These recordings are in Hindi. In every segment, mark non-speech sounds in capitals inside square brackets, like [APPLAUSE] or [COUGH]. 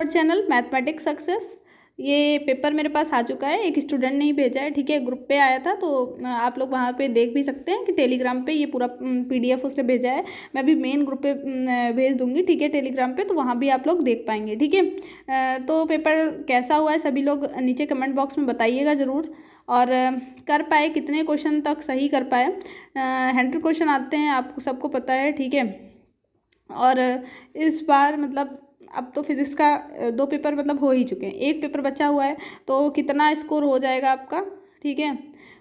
और चैनल मैथमेटिक्स सक्सेस ये पेपर मेरे पास आ चुका है एक स्टूडेंट ने ही भेजा है ठीक है ग्रुप पे आया था तो आप लोग वहाँ पे देख भी सकते हैं कि टेलीग्राम पे ये पूरा पीडीएफ उसने भेजा है मैं भी मेन ग्रुप पे भेज दूँगी ठीक है टेलीग्राम पे तो वहाँ भी आप लोग देख पाएंगे ठीक है तो पेपर कैसा हुआ है सभी लोग नीचे कमेंट बॉक्स में बताइएगा ज़रूर और कर पाए कितने क्वेश्चन तक सही कर पाए हंड्रेड क्वेश्चन आते हैं आप सबको पता है ठीक है और इस बार मतलब अब तो फिजिक्स का दो पेपर मतलब हो ही चुके हैं एक पेपर बचा हुआ है तो कितना स्कोर हो जाएगा आपका ठीक है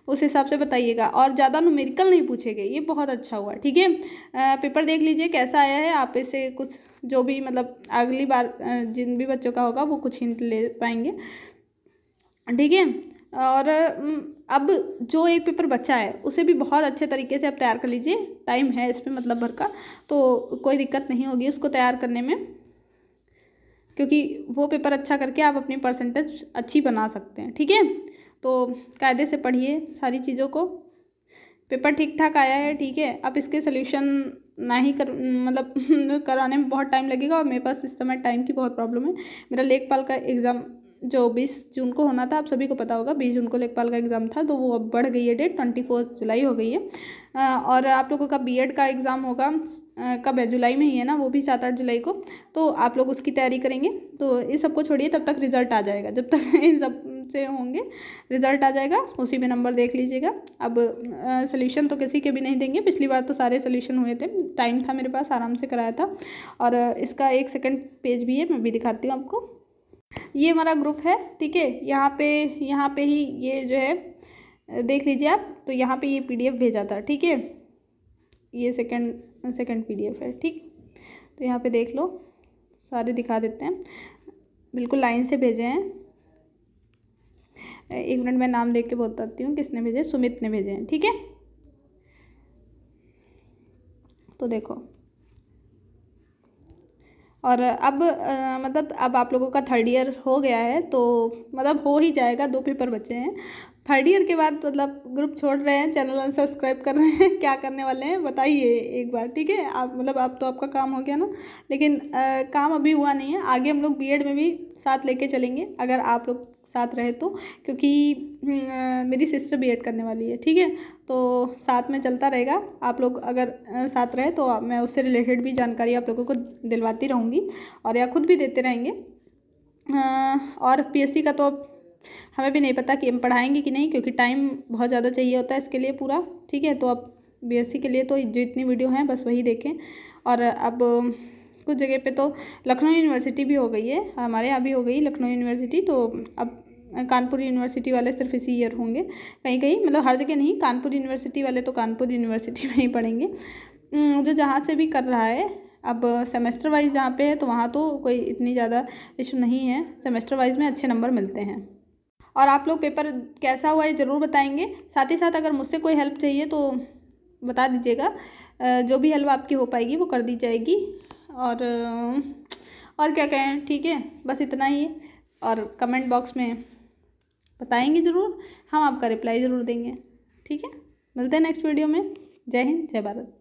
उस हिसाब से बताइएगा और ज़्यादा नोमेरिकल नहीं पूछेंगे ये बहुत अच्छा हुआ ठीक है पेपर देख लीजिए कैसा आया है आप इसे कुछ जो भी मतलब अगली बार जिन भी बच्चों का होगा वो कुछ हिंट ले पाएंगे ठीक है और अब जो एक पेपर बचा है उसे भी बहुत अच्छे तरीके से आप तैयार कर लीजिए टाइम है इसमें मतलब भर का तो कोई दिक्कत नहीं होगी उसको तैयार करने में क्योंकि वो पेपर अच्छा करके आप अपनी परसेंटेज अच्छी बना सकते हैं ठीक है तो कायदे से पढ़िए सारी चीज़ों को पेपर ठीक ठाक आया है ठीक है अब इसके सल्यूशन ना ही कर मतलब [LAUGHS] कराने में बहुत टाइम लगेगा और मेरे पास इस समय टाइम की बहुत प्रॉब्लम है मेरा लेखपाल का एग्ज़ाम जो बीस जून को होना था आप सभी को पता होगा बीस जून को लेखपाल का एग्ज़ाम था तो वो अब बढ़ गई है डेट ट्वेंटी फोर्थ जुलाई हो गई है और आप लोगों का बीएड का एग्ज़ाम होगा कब है जुलाई में ही है ना वो भी सात आठ जुलाई को तो आप लोग उसकी तैयारी करेंगे तो इस सबको छोड़िए तब तक रिजल्ट आ जाएगा जब तक इन [LAUGHS] सब से होंगे रिजल्ट आ जाएगा उसी में नंबर देख लीजिएगा अब सोल्यूशन तो किसी के भी नहीं देंगे पिछली बार तो सारे सोल्यूशन हुए थे टाइम था मेरे पास आराम से कराया था और इसका एक सेकेंड पेज भी है मैं भी दिखाती हूँ आपको ये हमारा ग्रुप है ठीक है यहाँ पे यहाँ पे ही ये जो है देख लीजिए आप तो यहाँ पे ये पीडीएफ भेजा था ठीक है ये सेकंड सेकंड पीडीएफ है ठीक तो यहाँ पे देख लो सारे दिखा देते हैं बिल्कुल लाइन से भेजे हैं एक मिनट मैं नाम देख के बताती हूँ किसने भेजे सुमित ने भेजे हैं ठीक है तो देखो और अब आ, मतलब अब आप लोगों का थर्ड ईयर हो गया है तो मतलब हो ही जाएगा दो पेपर बचे हैं थर्ड ईयर के बाद मतलब ग्रुप छोड़ रहे हैं चैनल अनसब्सक्राइब कर रहे हैं क्या करने वाले हैं बताइए एक बार ठीक है आप मतलब अब तो आपका काम हो गया ना लेकिन आ, काम अभी हुआ नहीं है आगे हम लोग बीएड में भी साथ लेके चलेंगे अगर आप लोग साथ रहे तो क्योंकि आ, हम्म, मेरी सिस्टर बीएड करने वाली है ठीक है तो साथ में चलता रहेगा आप लोग अगर आ, साथ रहे तो मैं उससे रिलेटेड भी जानकारी आप लोगों को दिलवाती रहूँगी और या खुद भी देते रहेंगे और पी का तो हमें भी नहीं पता कि हम पढ़ाएंगे कि नहीं क्योंकि टाइम बहुत ज़्यादा चाहिए होता है इसके लिए पूरा ठीक है तो अब बीएससी के लिए तो जो इतनी वीडियो हैं बस वही देखें और अब कुछ जगह पे तो लखनऊ यूनिवर्सिटी भी हो गई है हमारे यहाँ भी हो गई लखनऊ यूनिवर्सिटी तो अब कानपुर यूनिवर्सिटी वाले सिर्फ इसी ईयर होंगे कहीं कहीं मतलब हर जगह नहीं कानपुर यूनिवर्सिटी वाले तो कानपुर यूनिवर्सिटी में ही पढ़ेंगे जो जहाँ से भी कर रहा है अब सेमेस्टर वाइज जहाँ पे है तो वहाँ तो कोई इतनी ज़्यादा इशू नहीं है सेमेस्टर वाइज में अच्छे नंबर मिलते हैं और आप लोग पेपर कैसा हुआ ये ज़रूर बताएंगे साथ ही साथ अगर मुझसे कोई हेल्प चाहिए तो बता दीजिएगा जो भी हेल्प आपकी हो पाएगी वो कर दी जाएगी और और क्या कहें ठीक है बस इतना ही है और कमेंट बॉक्स में बताएंगे ज़रूर हम आपका रिप्लाई ज़रूर देंगे ठीक है मिलते हैं नेक्स्ट वीडियो में जय हिंद जय भारत